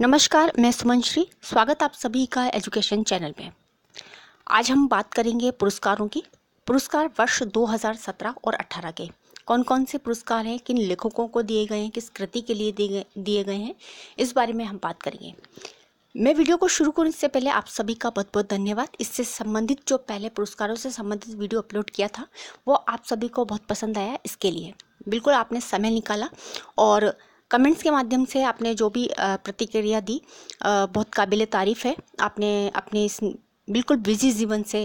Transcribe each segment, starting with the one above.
नमस्कार मैं सुमन श्री स्वागत आप सभी का एजुकेशन चैनल में आज हम बात करेंगे पुरस्कारों की पुरस्कार वर्ष 2017 और 18 के कौन कौन से पुरस्कार हैं किन लेखकों को दिए गए हैं किस कृति के लिए दिए गए दिए गए हैं इस बारे में हम बात करेंगे मैं वीडियो को शुरू करने से पहले आप सभी का बहुत बहुत धन्यवाद इससे संबंधित जो पहले पुरस्कारों से संबंधित वीडियो अपलोड किया था वो आप सभी को बहुत पसंद आया इसके लिए बिल्कुल आपने समय निकाला और कमेंट्स के माध्यम से आपने जो भी प्रतिक्रिया दी बहुत काबिल तारीफ़ है आपने अपने इस बिल्कुल बिजी जीवन से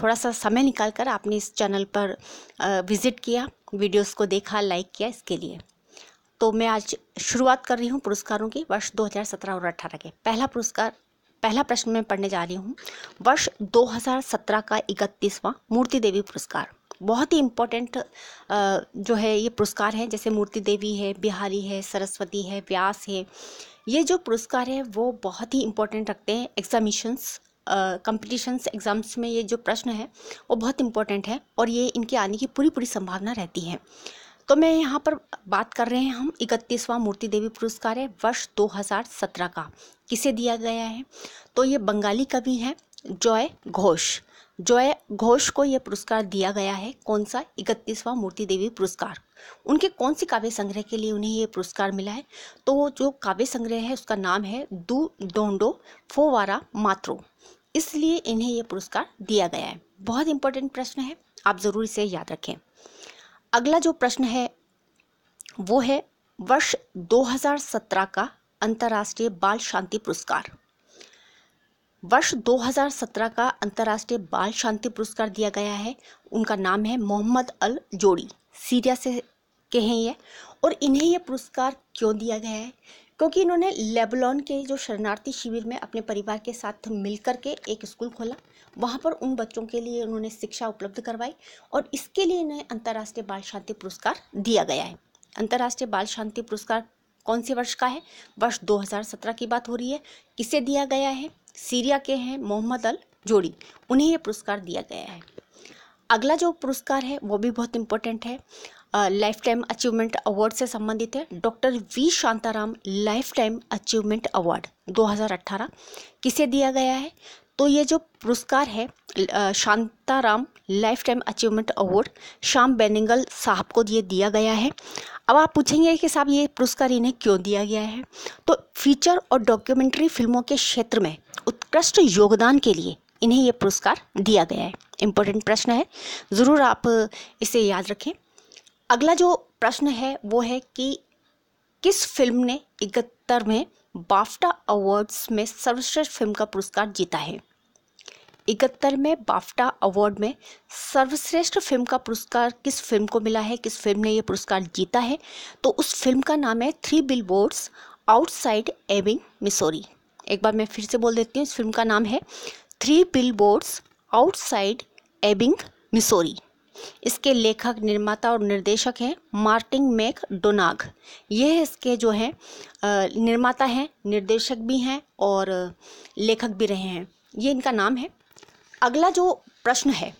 थोड़ा सा समय निकाल कर आपने इस चैनल पर विज़िट किया वीडियोस को देखा लाइक किया इसके लिए तो मैं आज शुरुआत कर रही हूँ पुरस्कारों की वर्ष 2017 और 18 के पहला पुरस्कार पहला प्रश्न मैं पढ़ने जा रही हूँ वर्ष 2017 का इकतीसवां मूर्ति देवी पुरस्कार बहुत ही इम्पोर्टेंट जो है ये पुरस्कार हैं जैसे मूर्ति देवी है बिहारी है सरस्वती है व्यास है ये जो पुरस्कार है वो बहुत ही इम्पोर्टेंट रखते हैं एग्जामिशन्स कंपटीशंस एग्ज़ाम्स में ये जो प्रश्न है वो बहुत इम्पोर्टेंट है और ये इनके आने की पूरी पूरी संभावना रहती है तो मैं यहाँ पर बात कर रहे हैं हम इकतीसवां मूर्ति देवी पुरस्कार है वर्ष 2017 का किसे दिया गया है तो ये बंगाली कवि हैं जॉय घोष जॉय घोष को यह पुरस्कार दिया गया है कौन सा इकतीसवां मूर्ति देवी पुरस्कार उनके कौन से काव्य संग्रह के लिए उन्हें यह पुरस्कार मिला है तो जो काव्य संग्रह है उसका नाम है दू डोंडो फोवारा मात्रो इसलिए इन्हें यह पुरस्कार दिया गया है बहुत इंपॉर्टेंट प्रश्न है आप ज़रूर इसे याद रखें अगला जो प्रश्न है वो है वर्ष 2017 का अंतर्राष्ट्रीय बाल शांति पुरस्कार वर्ष 2017 का अंतर्राष्ट्रीय बाल शांति पुरस्कार दिया गया है उनका नाम है मोहम्मद अल जोड़ी सीरिया से के हैं ये और इन्हें यह पुरस्कार क्यों दिया गया है क्योंकि इन्होंने लेबलॉन के जो शरणार्थी शिविर में अपने परिवार के साथ मिलकर के एक स्कूल खोला वहाँ पर उन बच्चों के लिए उन्होंने शिक्षा उपलब्ध करवाई और इसके लिए इन्हें अंतर्राष्ट्रीय बाल शांति पुरस्कार दिया गया है अंतर्राष्ट्रीय बाल शांति पुरस्कार कौन से वर्ष का है वर्ष 2017 की बात हो रही है किसे दिया गया है सीरिया के हैं मोहम्मद अल जोड़ी उन्हें यह पुरस्कार दिया गया है अगला जो पुरस्कार है वो भी बहुत इम्पोर्टेंट है लाइफ टाइम अचीवमेंट अवार्ड से संबंधित है doctor V Shantaram lifetime achievement award 2018 किसे दिया गया है तो ये जो पुरस्कार है Shantaram lifetime achievement award Shyam Benegal sahab को ये दिया गया है अब आप पूछेंगे कि साहब ये पुरस्कार इन्हें क्यों दिया गया है तो फीचर और डॉक्यूमेंट्री फिल्मों के क्षेत्र में उत्कृष्ट योगदान के लिए इन्हें ये पुरस्कार दिया गया है इम्पोर्टेंट प्रश्न है ज़रूर आप इसे याद रखें अगला जो प्रश्न है वो है कि किस फिल्म ने इकहत्तर में बाफ्टा अवार्ड्स में सर्वश्रेष्ठ फिल्म का पुरस्कार जीता है इकहत्तर में बाफ्टा अवार्ड में सर्वश्रेष्ठ फिल्म का पुरस्कार किस फिल्म को मिला है किस फिल्म ने यह पुरस्कार जीता है तो उस फिल्म का नाम है three billboards outside Ebbing Missouri एक बार मैं फिर से बोल देती हूँ इस फिल्म का नाम है three billboards outside Ebbing Missouri इसके लेखक निर्माता और निर्देशक हैं मार्टिन मैक डोनाग ये इसके जो हैं निर्माता हैं निर्देशक भी हैं और लेखक भी रहे हैं ये इनका नाम है अगला जो प्रश्न है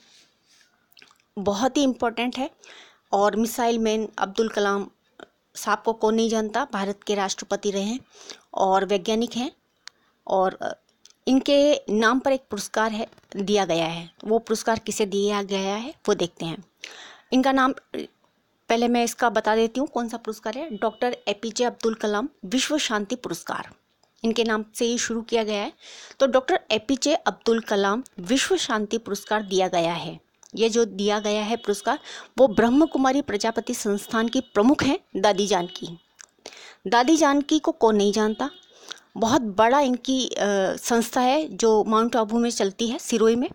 बहुत ही इम्पोर्टेंट है और मिसाइल मैन अब्दुल कलाम साहब को कौन नहीं जानता भारत के राष्ट्रपति रहे हैं और वैज्ञानिक हैं और इनके नाम पर एक पुरस्कार है दिया गया है वो पुरस्कार किसे दिया गया है वो देखते हैं इनका नाम पहले मैं इसका बता देती हूँ कौन सा पुरस्कार है doctor A P J Abdul Kalam विश्व शांति पुरस्कार इनके नाम से ही शुरू किया गया है तो doctor A P J Abdul Kalam विश्व शांति पुरस्कार दिया गया है ये जो दिया गया है पुरस्कार वो ब्रह्म कुमारी प्रजापति संस्थान की प्रमुख हैं दादी जानकी दादी जानकी को कौन नहीं जानता बहुत बड़ा इनकी आ, संस्था है जो माउंट आबू में चलती है सिरोई में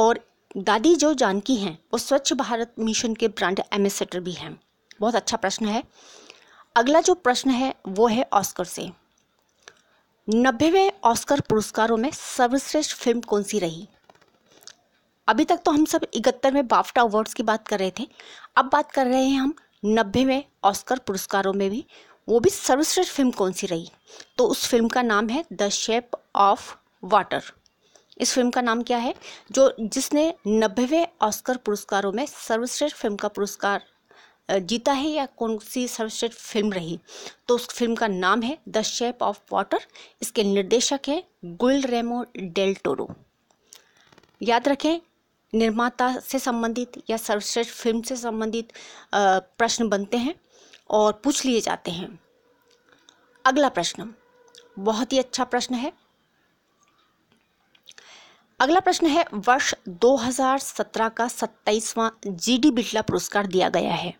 और दादी जो जानकी हैं वो स्वच्छ भारत मिशन के ब्रांड एम्बेसडर भी हैं बहुत अच्छा प्रश्न है अगला जो प्रश्न है वो है ऑस्कर से नब्बेवें ऑस्कर पुरस्कारों में सर्वश्रेष्ठ फिल्म कौन सी रही अभी तक तो हम सब इकहत्तरवें बाफ्टा अवार्ड्स की बात कर रहे थे अब बात कर रहे हैं हम नब्बेवें ऑस्कर पुरस्कारों में भी वो भी सर्वश्रेष्ठ फिल्म कौन सी रही तो उस फिल्म का नाम है द शेप ऑफ वाटर इस फिल्म का नाम क्या है जो जिसने नब्बेवें ऑस्कर पुरस्कारों में सर्वश्रेष्ठ फिल्म का पुरस्कार जीता है या कौन सी सर्वश्रेष्ठ फिल्म रही तो उस फिल्म का नाम है द शेप ऑफ वाटर इसके निर्देशक हैं गुल रेमो डेल टोरो याद रखें निर्माता से संबंधित या सर्वश्रेष्ठ फिल्म से संबंधित प्रश्न बनते हैं और पूछ लिए जाते हैं अगला प्रश्न बहुत ही अच्छा प्रश्न है अगला प्रश्न है वर्ष 2017 का 27वां जीडी बिटला पुरस्कार दिया गया है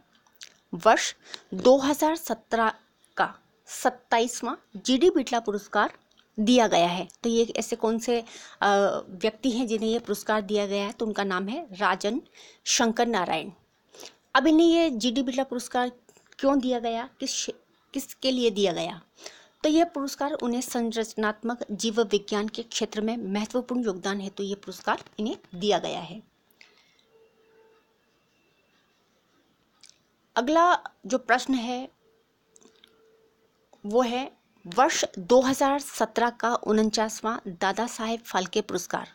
वर्ष 2017 का सत्ताईसवां जी डी बिटला पुरस्कार दिया गया है तो ये ऐसे कौन से व्यक्ति हैं जिन्हें ये पुरस्कार दिया गया है तो उनका नाम है राजन शंकर नारायण अब इन्हें ये जी डी बिटला पुरस्कार क्यों दिया गया किस किसके लिए दिया गया तो यह पुरस्कार उन्हें संरचनात्मक जीव विज्ञान के क्षेत्र में महत्वपूर्ण योगदान है तो ये पुरस्कार इन्हें दिया गया है अगला जो प्रश्न है वो है वर्ष 2017 का उनचासवा दादा साहेब फाल्के पुरस्कार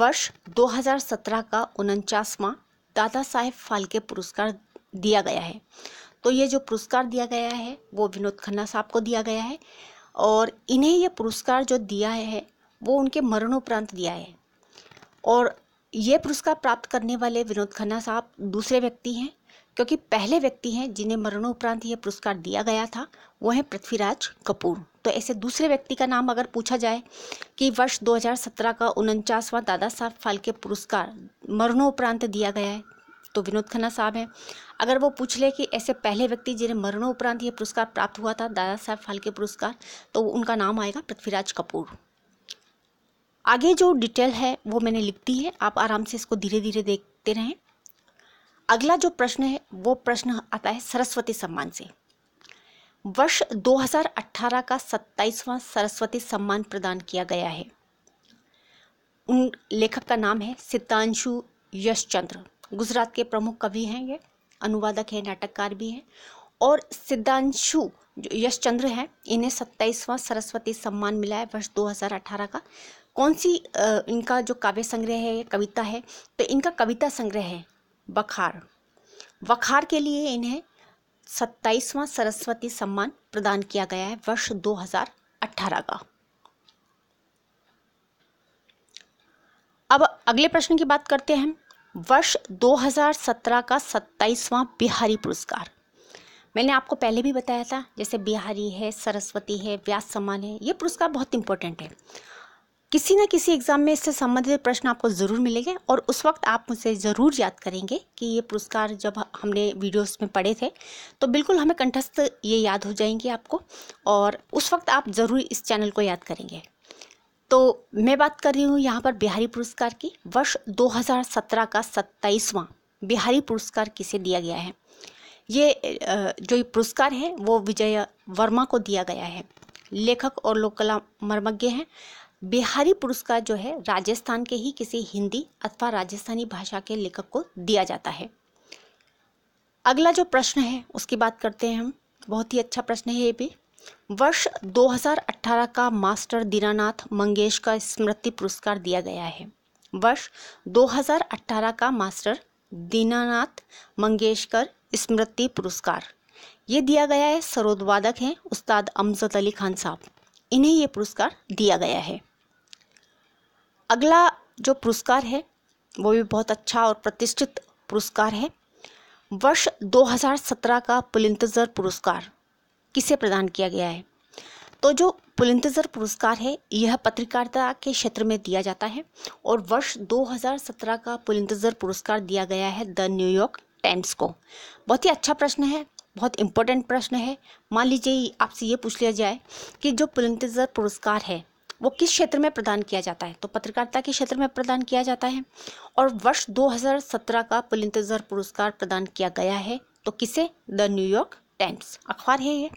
वर्ष 2017 का उनचासवा दादा साहेब फाल्के पुरस्कार दिया गया है तो ये जो पुरस्कार दिया गया है वो विनोद खन्ना साहब को दिया गया है और इन्हें ये पुरस्कार जो दिया है वो उनके मरणोपरांत दिया है और ये पुरस्कार प्राप्त करने वाले विनोद खन्ना साहब दूसरे व्यक्ति हैं क्योंकि पहले व्यक्ति हैं जिन्हें मरणोपरांत यह पुरस्कार दिया गया था वो हैं पृथ्वीराज कपूर तो ऐसे दूसरे व्यक्ति का नाम अगर पूछा जाए कि वर्ष 2017 का उनचासवां दादा साहब फाल्के पुरस्कार मरणोपरांत दिया गया है तो विनोद खन्ना साहब हैं अगर वो पूछ ले कि ऐसे पहले व्यक्ति जिन्हें मरणोपरांत यह पुरस्कार प्राप्त हुआ था दादा साहब फाल्के पुरस्कार तो उनका नाम आएगा पृथ्वीराज कपूर आगे जो डिटेल है वो मैंने लिख दी है आप आराम से इसको धीरे धीरे देखते रहें अगला जो प्रश्न है वो प्रश्न आता है सरस्वती सम्मान से वर्ष 2018 का 27वां सरस्वती सम्मान प्रदान किया गया है उन लेखक का नाम है सितांशु यशचंद्र गुजरात के प्रमुख कवि हैं ये अनुवादक हैं नाटककार भी हैं और सिद्धांशु जो यशचंद्र हैं इन्हें 27वां सरस्वती सम्मान मिला है वर्ष 2018 का कौन सी इनका जो काव्य संग्रह है कविता है तो इनका कविता संग्रह है बखार वखार के लिए इन्हें सत्ताईसवां सरस्वती सम्मान प्रदान किया गया है वर्ष 2018 का अब अगले प्रश्न की बात करते हैं वर्ष 2017 का सत्ताईसवां बिहारी पुरस्कार मैंने आपको पहले भी बताया था जैसे बिहारी है सरस्वती है व्यास सम्मान है ये पुरस्कार बहुत इंपॉर्टेंट है किसी न किसी एग्ज़ाम में इससे संबंधित प्रश्न आपको ज़रूर मिलेंगे और उस वक्त आप मुझसे ज़रूर याद करेंगे कि ये पुरस्कार जब हमने वीडियोस में पढ़े थे तो बिल्कुल हमें कंठस्थ ये याद हो जाएंगे आपको और उस वक्त आप ज़रूर इस चैनल को याद करेंगे तो मैं बात कर रही हूँ यहाँ पर बिहारी पुरस्कार की वर्ष 2017 का सत्ताईसवां बिहारी पुरस्कार किसे दिया गया है ये जो ये पुरस्कार है वो विजय वर्मा को दिया गया है लेखक और लोक कला मर्मज्ञ हैं बिहारी पुरस्कार जो है राजस्थान के ही किसी हिंदी अथवा राजस्थानी भाषा के लेखक को दिया जाता है अगला जो प्रश्न है उसकी बात करते हैं हम बहुत ही अच्छा प्रश्न है ये भी वर्ष 2018 का मास्टर दीनानाथ मंगेश का स्मृति पुरस्कार दिया गया है वर्ष 2018 का मास्टर दीनानाथ मंगेशकर स्मृति पुरस्कार ये दिया गया है सरोद वादक हैं उस्ताद अमजद अली खान साहब इन्हें ये पुरस्कार दिया गया है अगला जो पुरस्कार है वो भी बहुत अच्छा और प्रतिष्ठित पुरस्कार है वर्ष 2017 का पुलिंतजर पुरस्कार किसे प्रदान किया गया है तो जो पुलिंतजर पुरस्कार है यह पत्रकारिता के क्षेत्र में दिया जाता है और वर्ष 2017 का पुलिंतजर पुरस्कार दिया गया है द न्यूयॉर्क टाइम्स को बहुत ही अच्छा प्रश्न है बहुत इम्पोर्टेंट प्रश्न है मान लीजिए आपसे ये पूछ लिया जाए कि जो पुलिंतजर पुरस्कार है वो किस क्षेत्र में प्रदान किया जाता है तो पत्रकारिता के क्षेत्र में प्रदान किया जाता है और वर्ष 2017 का पुलिंतजर पुरस्कार प्रदान किया गया है तो किसे द न्यूयॉर्क टाइम्स अखबार है ये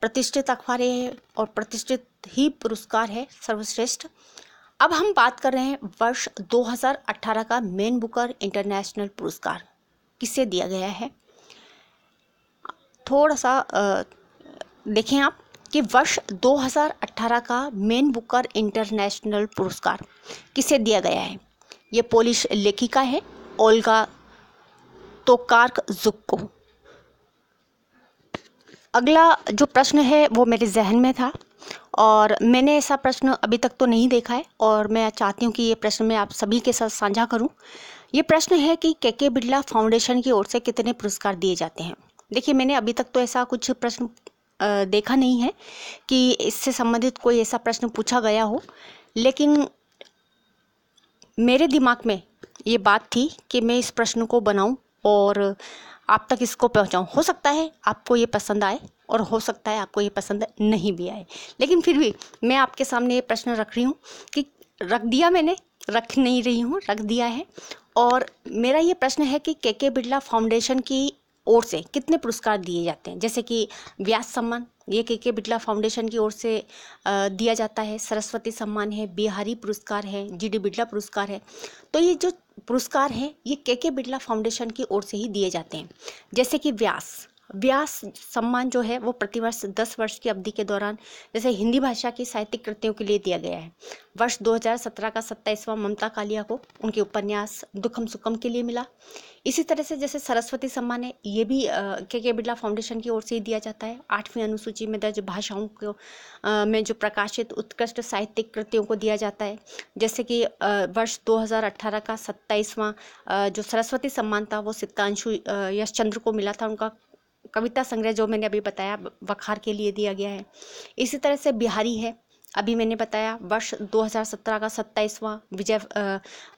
प्रतिष्ठित अखबार है और प्रतिष्ठित ही पुरस्कार है सर्वश्रेष्ठ अब हम बात कर रहे हैं वर्ष 2018 का मेन बुकर इंटरनेशनल पुरस्कार किसे दिया गया है थोड़ा सा आ, देखें आप कि वर्ष 2018 का मेन बुकर इंटरनेशनल पुरस्कार किसे दिया गया है ये पोलिश लेखिका है ओल्गा तोकार्क जुक को अगला जो प्रश्न है वो मेरे जहन में था और मैंने ऐसा प्रश्न अभी तक तो नहीं देखा है और मैं चाहती हूँ कि ये प्रश्न मैं आप सभी के साथ साझा करूँ ये प्रश्न है कि के के बिरला फाउंडेशन की ओर से कितने पुरस्कार दिए जाते हैं देखिए मैंने अभी तक तो ऐसा कुछ प्रश्न देखा नहीं है कि इससे संबंधित कोई ऐसा प्रश्न पूछा गया हो लेकिन मेरे दिमाग में ये बात थी कि मैं इस प्रश्न को बनाऊं और आप तक इसको पहुंचाऊं हो सकता है आपको ये पसंद आए और हो सकता है आपको ये पसंद नहीं भी आए लेकिन फिर भी मैं आपके सामने ये प्रश्न रख रही हूँ कि रख दिया मैंने रख नहीं रही हूँ रख दिया है और मेरा ये प्रश्न है कि के के बिरला फाउंडेशन की ओर से कितने पुरस्कार दिए जाते हैं जैसे कि व्यास सम्मान ये के के बिटला फाउंडेशन की ओर से दिया जाता है सरस्वती सम्मान है बिहारी पुरस्कार है जी डी बिटला पुरस्कार है तो ये जो पुरस्कार हैं ये के के बिटला फाउंडेशन की ओर से ही दिए जाते हैं जैसे कि व्यास व्यास सम्मान जो है वो प्रतिवर्ष दस वर्ष की अवधि के दौरान जैसे हिंदी भाषा की साहित्यिक कृतियों के लिए दिया गया है वर्ष 2017 का सत्ताईसवां ममता कालिया को उनके उपन्यास दुखम सुखम के लिए मिला इसी तरह से जैसे सरस्वती सम्मान है ये भी के के बिरला फाउंडेशन की ओर से ही दिया जाता है आठवीं अनुसूची में दर्ज भाषाओं को में जो प्रकाशित उत्कृष्ट साहित्यिक कृतियों को दिया जाता है जैसे कि वर्ष 2018 का सत्ताईसवां जो सरस्वती सम्मान था वो सिद्धांशु यशचंद्र को मिला था उनका कविता संग्रह जो मैंने अभी बताया वखार के लिए दिया गया है इसी तरह से बिहारी है अभी मैंने बताया वर्ष 2017 का सत्ताईसवां विजय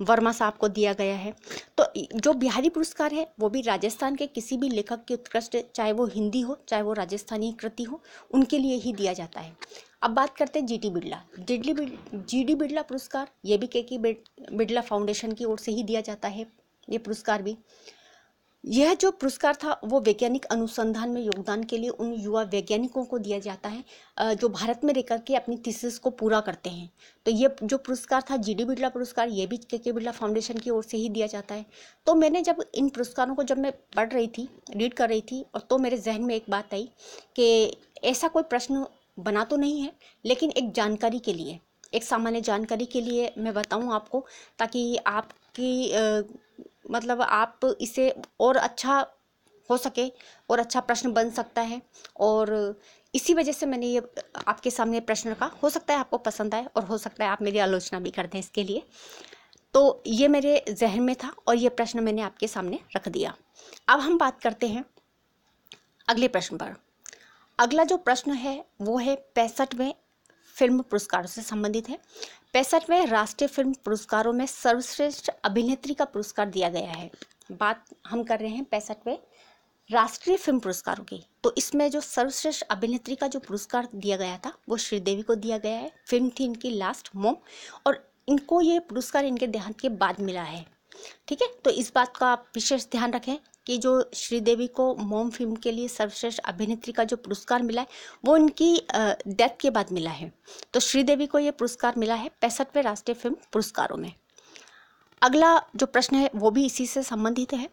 वर्मा साहब को दिया गया है तो जो बिहारी पुरस्कार है वो भी राजस्थान के किसी भी लेखक के उत्कृष्ट चाहे वो हिंदी हो चाहे वो राजस्थानी कृति हो उनके लिए ही दिया जाता है अब बात करते हैं जी टी बिरला जिडली जी डी बिरला पुरस्कार ये भी के के बिरला फाउंडेशन की ओर से ही दिया जाता है ये पुरस्कार भी यह जो पुरस्कार था वो वैज्ञानिक अनुसंधान में योगदान के लिए उन युवा वैज्ञानिकों को दिया जाता है जो भारत में रहकर के अपनी थीसिस को पूरा करते हैं तो ये जो पुरस्कार था जी डी बिरला पुरस्कार ये भी के के बिरला फाउंडेशन की ओर से ही दिया जाता है तो मैंने जब इन पुरस्कारों को जब मैं पढ़ रही थी रीड कर रही थी और तो मेरे जहन में एक बात आई कि ऐसा कोई प्रश्न बना तो नहीं है लेकिन एक जानकारी के लिए एक सामान्य जानकारी के लिए मैं बताऊं आपको ताकि आपकी मतलब आप इसे और अच्छा हो सके और अच्छा प्रश्न बन सकता है और इसी वजह से मैंने ये आपके सामने प्रश्न रखा हो सकता है आपको पसंद आए और हो सकता है आप मेरी आलोचना भी कर दें इसके लिए तो ये मेरे जहन में था और ये प्रश्न मैंने आपके सामने रख दिया अब हम बात करते हैं अगले प्रश्न पर अगला जो प्रश्न है वो है पैंसठवें फिल्म पुरस्कारों से संबंधित है पैंसठवें राष्ट्रीय फिल्म पुरस्कारों में सर्वश्रेष्ठ अभिनेत्री का पुरस्कार दिया गया है बात हम कर रहे हैं पैंसठवें राष्ट्रीय फिल्म पुरस्कारों की तो इसमें जो सर्वश्रेष्ठ अभिनेत्री का जो पुरस्कार दिया गया था वो श्रीदेवी को दिया गया है फिल्म थी इनकी लास्ट मोम और इनको ये पुरस्कार इनके देहांत के बाद मिला है ठीक है तो इस बात का आप विशेष ध्यान रखें कि जो श्रीदेवी को मोम फिल्म के लिए सर्वश्रेष्ठ अभिनेत्री का जो पुरस्कार मिला है वो उनकी डेथ के बाद मिला है तो श्रीदेवी को ये पुरस्कार मिला है पैंसठवें राष्ट्रीय फिल्म पुरस्कारों में अगला जो प्रश्न है वो भी इसी से संबंधित है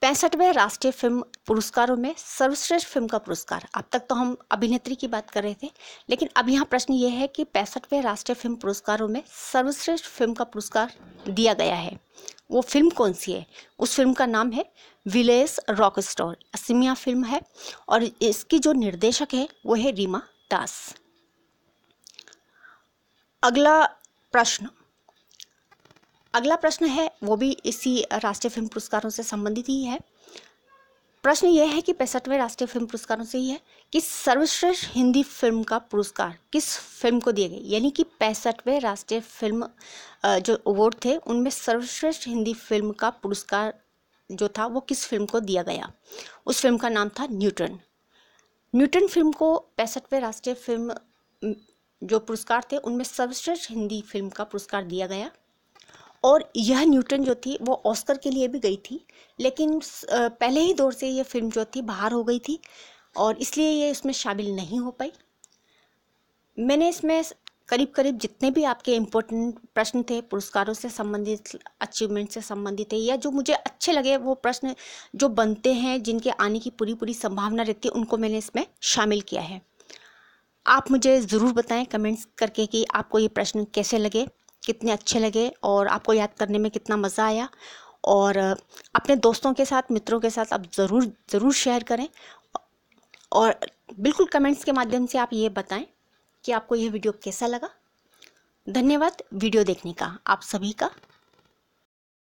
पैंसठवें राष्ट्रीय फिल्म पुरस्कारों में सर्वश्रेष्ठ फिल्म का पुरस्कार अब तक तो हम अभिनेत्री की बात कर रहे थे लेकिन अब यहाँ प्रश्न ये है कि पैंसठवें राष्ट्रीय फिल्म पुरस्कारों में सर्वश्रेष्ठ फिल्म का पुरस्कार दिया गया है वो फिल्म कौन सी है उस फिल्म का नाम है village rockstars Asamiya film है और इसकी जो निर्देशक है वो है रीमा दास अगला प्रश्न अगला प्रश्न है वो भी इसी राष्ट्रीय फिल्म पुरस्कारों से संबंधित ही है प्रश्न यह है कि पैंसठवें राष्ट्रीय फिल्म पुरस्कारों से ही है कि सर्वश्रेष्ठ हिंदी फिल्म का पुरस्कार किस फिल्म को दिए गए यानी कि पैंसठवें राष्ट्रीय फिल्म जो अवार्ड थे उनमें सर्वश्रेष्ठ हिंदी फिल्म का पुरस्कार जो था वो किस फिल्म को दिया गया उस फिल्म का नाम था न्यूटन न्यूटन फिल्म को पैंसठवें राष्ट्रीय फिल्म जो पुरस्कार थे उनमें सर्वश्रेष्ठ हिंदी फिल्म का पुरस्कार दिया गया और यह न्यूटन जो थी वो ऑस्कर के लिए भी गई थी लेकिन पहले ही दौर से यह फिल्म जो थी बाहर हो गई थी और इसलिए ये इसमें शामिल नहीं हो पाई मैंने इसमें करीब करीब जितने भी आपके इम्पोर्टेंट प्रश्न थे पुरस्कारों से संबंधित अचीवमेंट से संबंधित थे या जो मुझे अच्छे लगे वो प्रश्न जो बनते हैं जिनके आने की पूरी पूरी संभावना रहती है उनको मैंने इसमें शामिल किया है आप मुझे ज़रूर बताएं कमेंट्स करके कि आपको ये प्रश्न कैसे लगे कितने अच्छे लगे और आपको याद करने में कितना मज़ा आया और अपने दोस्तों के साथ मित्रों के साथ आप ज़रूर ज़रूर शेयर करें और बिल्कुल कमेंट्स के माध्यम से आप ये बताएं कि आपको यह वीडियो कैसा लगा धन्यवाद वीडियो देखने का आप सभी का